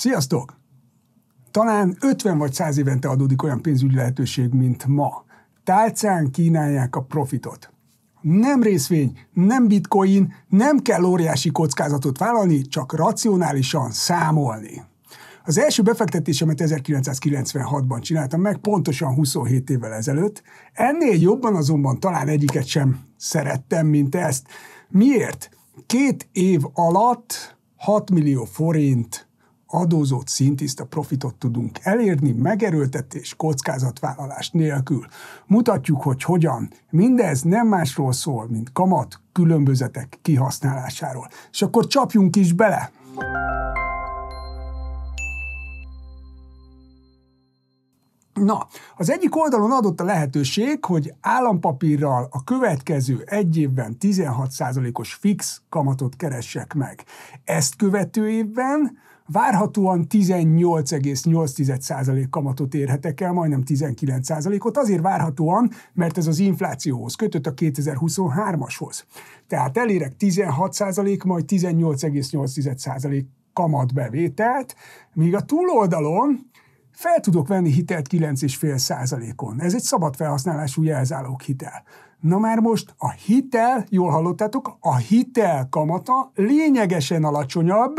Sziasztok! Talán 50 vagy 100 évente adódik olyan pénzügyi lehetőség, mint ma. Tálcán kínálják a profitot. Nem részvény, nem bitcoin, nem kell óriási kockázatot vállalni, csak racionálisan számolni. Az első befektetésemet 1996-ban csináltam meg, pontosan 27 évvel ezelőtt. Ennél jobban azonban talán egyiket sem szerettem, mint ezt. Miért? Két év alatt 6 millió forint adózott szintiszta profitot tudunk elérni, megerőltetés, kockázatvállalás nélkül. Mutatjuk, hogy hogyan. Mindez nem másról szól, mint kamat különbözetek kihasználásáról. És akkor csapjunk is bele! Na, az egyik oldalon adott a lehetőség, hogy állampapírral a következő egy évben 16%-os fix kamatot keressek meg. Ezt követő évben várhatóan 18,8% kamatot érhetek el, majdnem 19%-ot, azért várhatóan, mert ez az inflációhoz kötött a 2023-ashoz. Tehát elérek 16%, majd 18,8% kamatbevételt, míg a túloldalon fel tudok venni hitelt 9,5 százalékon. Ez egy szabad felhasználású jelzálók hitel. Na már most a hitel, jól hallottátok, a hitel kamata lényegesen alacsonyabb,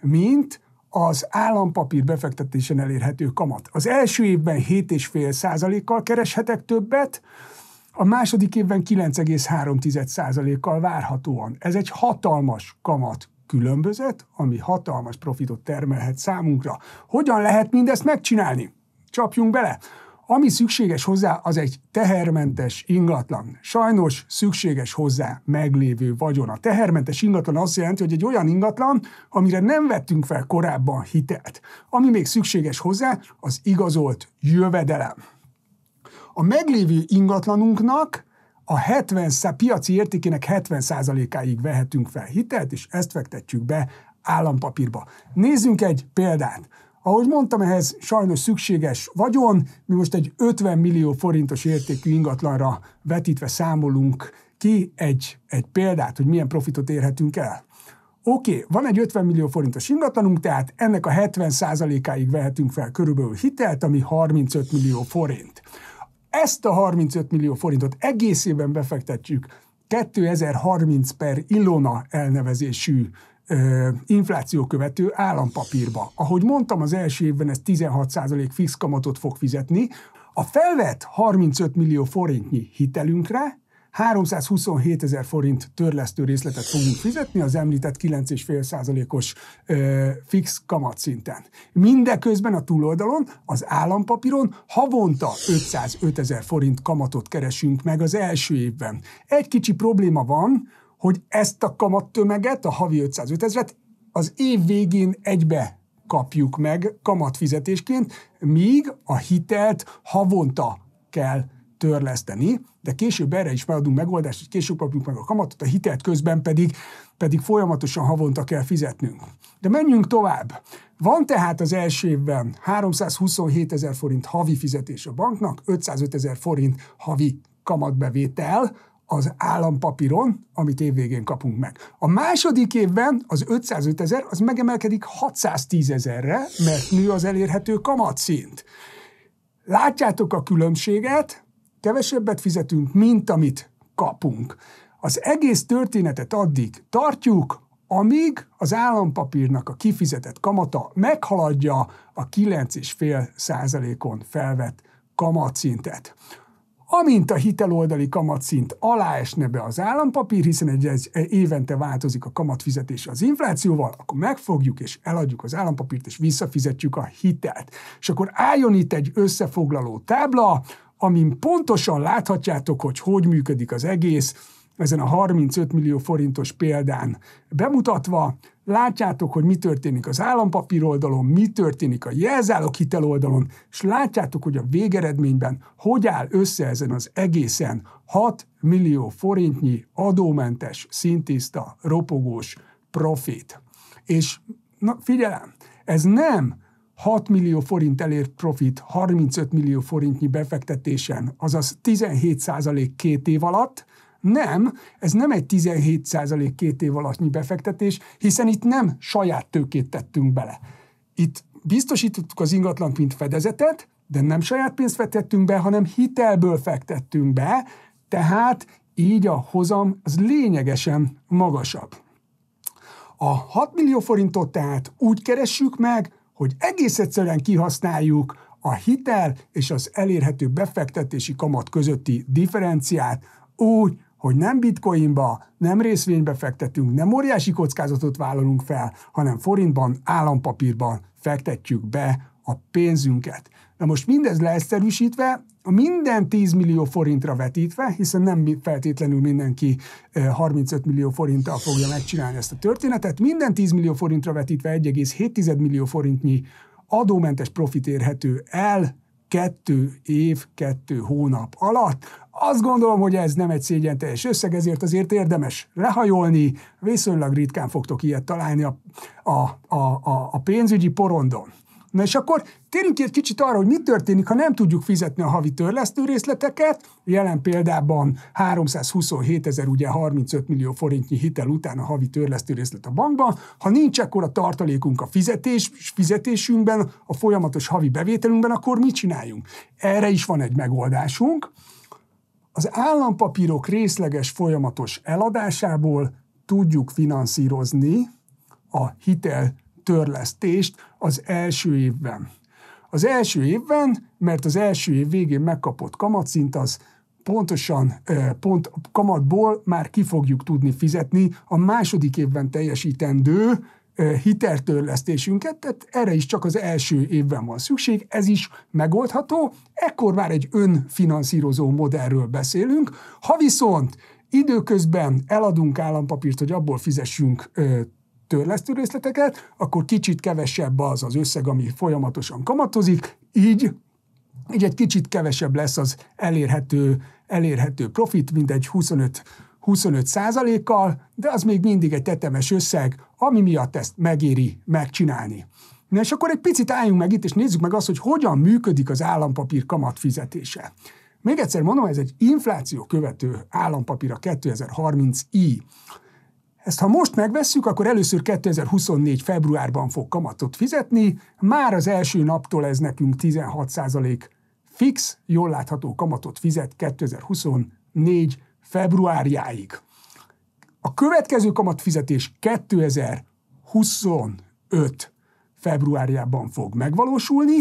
mint az állampapír befektetésen elérhető kamat. Az első évben 7,5 százalékkal kereshetek többet, a második évben 9,3 százalékkal várhatóan. Ez egy hatalmas kamat különbözet, ami hatalmas profitot termelhet számunkra. Hogyan lehet mindezt megcsinálni? Csapjunk bele! Ami szükséges hozzá, az egy tehermentes ingatlan. Sajnos szükséges hozzá meglévő vagyon. A tehermentes ingatlan azt jelenti, hogy egy olyan ingatlan, amire nem vettünk fel korábban hitelt. Ami még szükséges hozzá, az igazolt jövedelem. A meglévő ingatlanunknak a 70 piaci értékének 70%-áig vehetünk fel hitelt, és ezt fektetjük be állampapírba. Nézzünk egy példát. Ahogy mondtam, ehhez sajnos szükséges vagyon, mi most egy 50 millió forintos értékű ingatlanra vetítve számolunk ki egy, egy példát, hogy milyen profitot érhetünk el. Oké, okay, van egy 50 millió forintos ingatlanunk, tehát ennek a 70%-áig vehetünk fel körülbelül hitelt, ami 35 millió forint ezt a 35 millió forintot egészében befektetjük 2030 per Ilona elnevezésű infláció követő állampapírba. Ahogy mondtam, az első évben ez 16% fix kamatot fog fizetni. A felvett 35 millió forintnyi hitelünkre 327 ezer forint törlesztő részletet fogunk fizetni az említett 9,5%-os ö, fix kamatszinten. Mindeközben a túloldalon, az állampapíron havonta 505 ezer forint kamatot keresünk meg az első évben. Egy kicsi probléma van, hogy ezt a kamattömeget, a havi 505 ezeret az év végén egybe kapjuk meg kamatfizetésként, míg a hitelt havonta kell törleszteni, de később erre is feladunk megoldást, hogy később kapjuk meg a kamatot, a hitelt közben pedig, pedig folyamatosan havonta kell fizetnünk. De menjünk tovább. Van tehát az első évben 327 ezer forint havi fizetés a banknak, 505 ezer forint havi kamatbevétel, az állampapíron, amit évvégén kapunk meg. A második évben az 505 ezer, az megemelkedik 610 ezerre, mert nő az elérhető kamatszint. Látjátok a különbséget? kevesebbet fizetünk, mint amit kapunk. Az egész történetet addig tartjuk, amíg az állampapírnak a kifizetett kamata meghaladja a 9,5 százalékon felvett kamatszintet. Amint a hiteloldali kamatszint alá esne be az állampapír, hiszen egy, egy évente változik a kamatfizetés az inflációval, akkor megfogjuk és eladjuk az állampapírt, és visszafizetjük a hitelt. És akkor álljon itt egy összefoglaló tábla, amin pontosan láthatjátok, hogy hogy működik az egész, ezen a 35 millió forintos példán bemutatva. Látjátok, hogy mi történik az állampapír oldalon, mi történik a jelzálog hitel oldalon, és látjátok, hogy a végeredményben hogy áll össze ezen az egészen 6 millió forintnyi adómentes, szintiszta, ropogós profit. És na, figyelem, ez nem 6 millió forint elért profit 35 millió forintnyi befektetésen, azaz 17 százalék két év alatt, nem, ez nem egy 17 százalék két év alattnyi befektetés, hiszen itt nem saját tőkét tettünk bele. Itt biztosítottuk az ingatlant, mint fedezetet, de nem saját pénzt fektettünk be, hanem hitelből fektettünk be, tehát így a hozam az lényegesen magasabb. A 6 millió forintot tehát úgy keressük meg, hogy egész egyszerűen kihasználjuk a hitel és az elérhető befektetési kamat közötti differenciát úgy, hogy nem bitcoinba, nem részvénybe fektetünk, nem óriási kockázatot vállalunk fel, hanem forintban, állampapírban fektetjük be a pénzünket. Na most mindez leegyszerűsítve, a minden 10 millió forintra vetítve, hiszen nem feltétlenül mindenki 35 millió forinttal fogja megcsinálni ezt a történetet, minden 10 millió forintra vetítve 1,7 millió forintnyi adómentes profit érhető el kettő év, kettő hónap alatt. Azt gondolom, hogy ez nem egy szégyen teljes összeg, ezért azért érdemes lehajolni, viszonylag ritkán fogtok ilyet találni a, a, a, a pénzügyi porondon. Na és akkor térjünk egy kicsit arra, hogy mi történik, ha nem tudjuk fizetni a havi törlesztő részleteket. Jelen példában 327 ezer, ugye 35 millió forintnyi hitel után a havi törlesztő részlet a bankban. Ha nincs a tartalékunk a fizetés, fizetésünkben, a folyamatos havi bevételünkben, akkor mit csináljunk? Erre is van egy megoldásunk. Az állampapírok részleges folyamatos eladásából tudjuk finanszírozni a hitel törlesztést az első évben. Az első évben, mert az első év végén megkapott kamatszint az pontosan pont kamatból már ki fogjuk tudni fizetni a második évben teljesítendő hiteltörlesztésünket, tehát erre is csak az első évben van szükség, ez is megoldható, ekkor már egy önfinanszírozó modellről beszélünk. Ha viszont időközben eladunk állampapírt, hogy abból fizessünk törlesztő részleteket, akkor kicsit kevesebb az az összeg, ami folyamatosan kamatozik, így, így egy kicsit kevesebb lesz az elérhető, elérhető profit, mint egy 25 25 százalékkal, de az még mindig egy tetemes összeg, ami miatt ezt megéri megcsinálni. Na és akkor egy picit álljunk meg itt, és nézzük meg azt, hogy hogyan működik az állampapír kamat fizetése. Még egyszer mondom, ez egy infláció követő állampapír a 2030i. Ezt ha most megvesszük, akkor először 2024. februárban fog kamatot fizetni, már az első naptól ez nekünk 16% fix, jól látható kamatot fizet 2024. februárjáig. A következő kamatfizetés 2025 februárjában fog megvalósulni,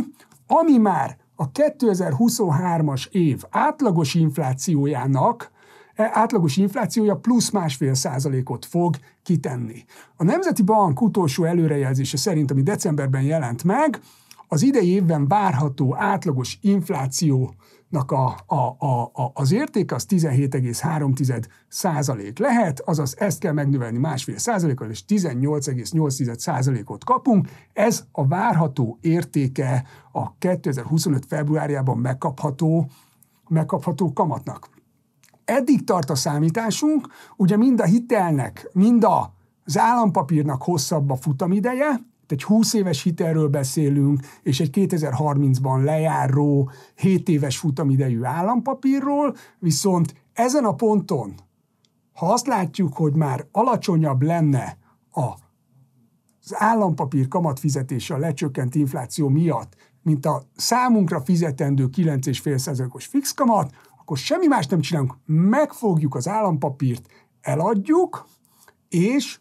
ami már a 2023-as év átlagos inflációjának E, átlagos inflációja plusz másfél százalékot fog kitenni. A Nemzeti Bank utolsó előrejelzése szerint, ami decemberben jelent meg, az idei évben várható átlagos infláció a, a, a, a, az értéke az 17,3 százalék lehet, azaz ezt kell megnövelni másfél százalékkal, és 18,8 százalékot kapunk. Ez a várható értéke a 2025 februárjában megkapható, megkapható kamatnak eddig tart a számításunk, ugye mind a hitelnek, mind a, az állampapírnak hosszabb a futamideje, egy 20 éves hitelről beszélünk, és egy 2030-ban lejáró 7 éves futamidejű állampapírról, viszont ezen a ponton, ha azt látjuk, hogy már alacsonyabb lenne a az állampapír kamatfizetése a lecsökkent infláció miatt, mint a számunkra fizetendő 9,5%-os fix kamat, akkor semmi más nem csinálunk, megfogjuk az állampapírt, eladjuk, és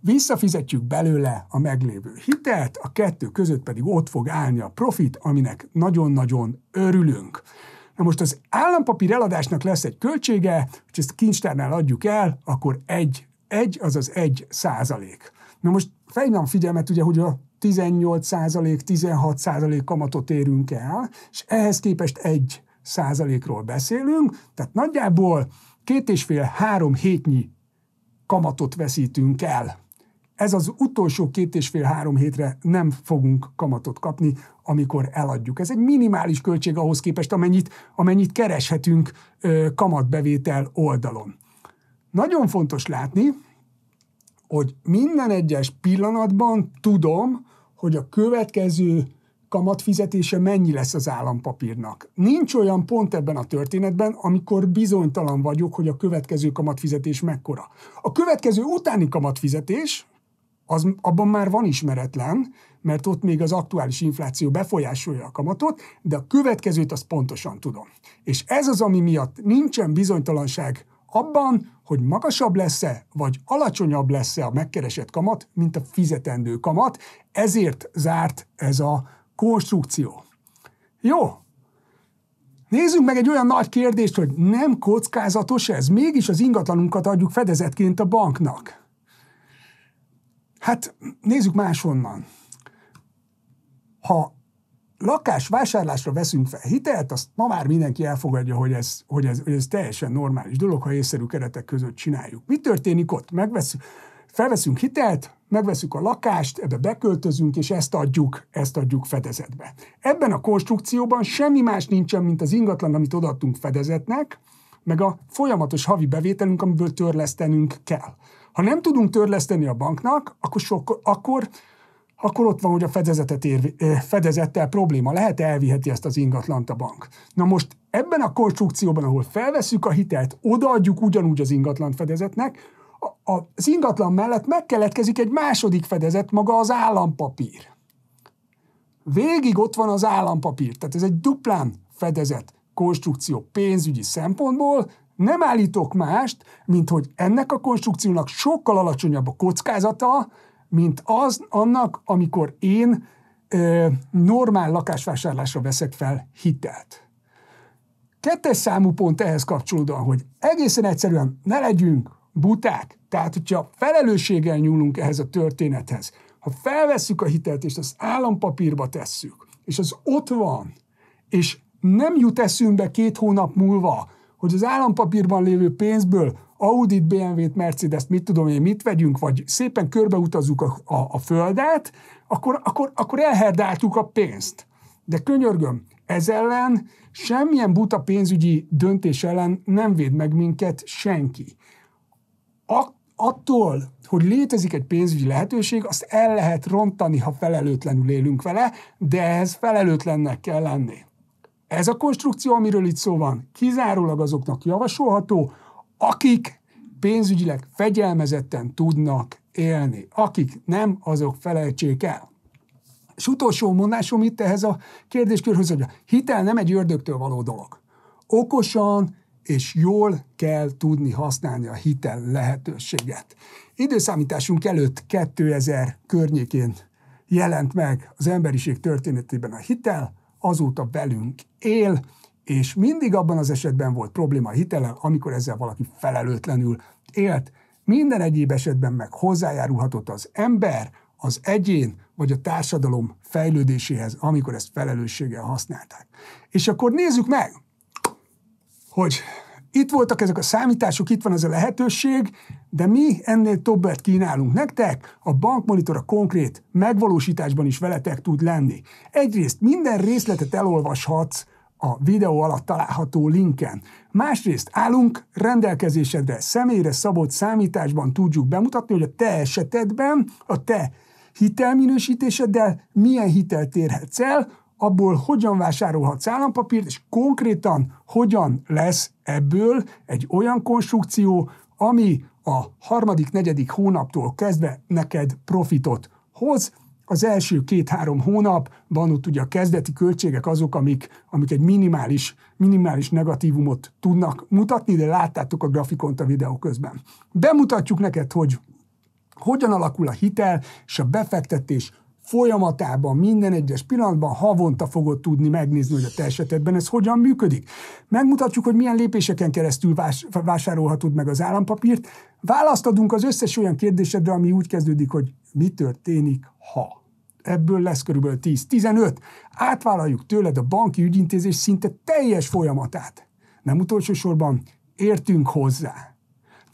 visszafizetjük belőle a meglévő hitelt, a kettő között pedig ott fog állni a profit, aminek nagyon-nagyon örülünk. Na most az állampapír eladásnak lesz egy költsége, hogy ezt kincstárnál adjuk el, akkor egy, egy, azaz egy százalék. Na most fejlem figyelmet ugye, hogy a 18 százalék, 16 százalék kamatot érünk el, és ehhez képest egy százalékról beszélünk, tehát nagyjából két és fél, három hétnyi kamatot veszítünk el. Ez az utolsó két és fél, három hétre nem fogunk kamatot kapni, amikor eladjuk. Ez egy minimális költség ahhoz képest, amennyit, amennyit kereshetünk ö, kamatbevétel oldalon. Nagyon fontos látni, hogy minden egyes pillanatban tudom, hogy a következő kamatfizetése mennyi lesz az állampapírnak. Nincs olyan pont ebben a történetben, amikor bizonytalan vagyok, hogy a következő kamatfizetés mekkora. A következő utáni kamatfizetés, az, abban már van ismeretlen, mert ott még az aktuális infláció befolyásolja a kamatot, de a következőt azt pontosan tudom. És ez az, ami miatt nincsen bizonytalanság abban, hogy magasabb lesz-e, vagy alacsonyabb lesz-e a megkeresett kamat, mint a fizetendő kamat, ezért zárt ez a konstrukció. Jó. Nézzünk meg egy olyan nagy kérdést, hogy nem kockázatos ez, mégis az ingatlanunkat adjuk fedezetként a banknak. Hát nézzük máshonnan. Ha lakás vásárlásra veszünk fel hitelt, azt ma már mindenki elfogadja, hogy ez, hogy ez, hogy ez teljesen normális dolog, ha észszerű keretek között csináljuk. Mi történik ott? Megveszünk, felveszünk hitelt, megveszük a lakást, ebbe beköltözünk, és ezt adjuk, ezt adjuk fedezetbe. Ebben a konstrukcióban semmi más nincsen, mint az ingatlan, amit odaadtunk fedezetnek, meg a folyamatos havi bevételünk, amiből törlesztenünk kell. Ha nem tudunk törleszteni a banknak, akkor, sok, akkor, akkor ott van, hogy a fedezetet ér, fedezettel probléma lehet, elviheti ezt az ingatlant a bank. Na most ebben a konstrukcióban, ahol felveszük a hitelt, odaadjuk ugyanúgy az ingatlan fedezetnek, az ingatlan mellett megkeletkezik egy második fedezet, maga az állampapír. Végig ott van az állampapír, tehát ez egy duplán fedezet konstrukció pénzügyi szempontból, nem állítok mást, mint hogy ennek a konstrukciónak sokkal alacsonyabb a kockázata, mint az annak, amikor én ö, normál lakásvásárlásra veszek fel hitelt. Kettes számú pont ehhez kapcsolódóan, hogy egészen egyszerűen ne legyünk buták. Tehát, hogyha felelősséggel nyúlunk ehhez a történethez, ha felvesszük a hitelt, és az állampapírba tesszük, és az ott van, és nem jut eszünkbe két hónap múlva, hogy az állampapírban lévő pénzből Audit, BMW-t, Mercedes-t, mit tudom én, mit vegyünk, vagy szépen körbeutazunk a, a, a földet, akkor, akkor, akkor elherdáltuk a pénzt. De könyörgöm, ez ellen, semmilyen buta pénzügyi döntés ellen nem véd meg minket senki attól, hogy létezik egy pénzügyi lehetőség, azt el lehet rontani, ha felelőtlenül élünk vele, de ez felelőtlennek kell lenni. Ez a konstrukció, amiről itt szó van, kizárólag azoknak javasolható, akik pénzügyileg fegyelmezetten tudnak élni. Akik nem, azok felejtsék el. És utolsó mondásom itt ehhez a kérdéskörhöz, hogy a hitel nem egy ördögtől való dolog. Okosan, és jól kell tudni használni a hitel lehetőséget. Időszámításunk előtt 2000 környékén jelent meg az emberiség történetében a hitel, azóta velünk él, és mindig abban az esetben volt probléma a hitellel, amikor ezzel valaki felelőtlenül élt. Minden egyéb esetben meg hozzájárulhatott az ember, az egyén vagy a társadalom fejlődéséhez, amikor ezt felelősséggel használták. És akkor nézzük meg, hogy itt voltak ezek a számítások, itt van ez a lehetőség, de mi ennél többet kínálunk nektek, a bankmonitor a konkrét megvalósításban is veletek tud lenni. Egyrészt minden részletet elolvashatsz a videó alatt található linken. Másrészt állunk rendelkezésedre, személyre szabott számításban tudjuk bemutatni, hogy a te esetedben, a te hitelminősítéseddel milyen hitelt érhetsz el, abból hogyan vásárolhatsz állampapírt, és konkrétan hogyan lesz ebből egy olyan konstrukció, ami a harmadik, negyedik hónaptól kezdve neked profitot hoz. Az első két-három hónap van ott ugye a kezdeti költségek azok, amik, amik egy minimális, minimális negatívumot tudnak mutatni, de láttátok a grafikont a videó közben. Bemutatjuk neked, hogy hogyan alakul a hitel és a befektetés folyamatában, minden egyes pillanatban havonta fogod tudni megnézni, hogy a te esetedben ez hogyan működik. Megmutatjuk, hogy milyen lépéseken keresztül vás, vásárolhatod meg az állampapírt. Választ adunk az összes olyan kérdésedre, ami úgy kezdődik, hogy mi történik, ha. Ebből lesz körülbelül 10-15. Átvállaljuk tőled a banki ügyintézés szinte teljes folyamatát. Nem utolsó sorban értünk hozzá.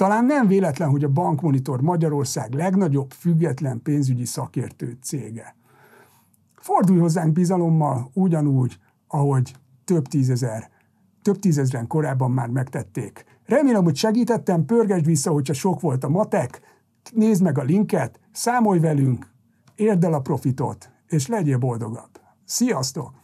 Talán nem véletlen, hogy a Bankmonitor Magyarország legnagyobb független pénzügyi szakértő cége. Fordulj hozzánk bizalommal ugyanúgy, ahogy több tízezer, több tízezren korábban már megtették. Remélem, hogy segítettem, pörgesd vissza, hogyha sok volt a matek, nézd meg a linket, számolj velünk, érd el a profitot, és legyél boldogabb. Sziasztok!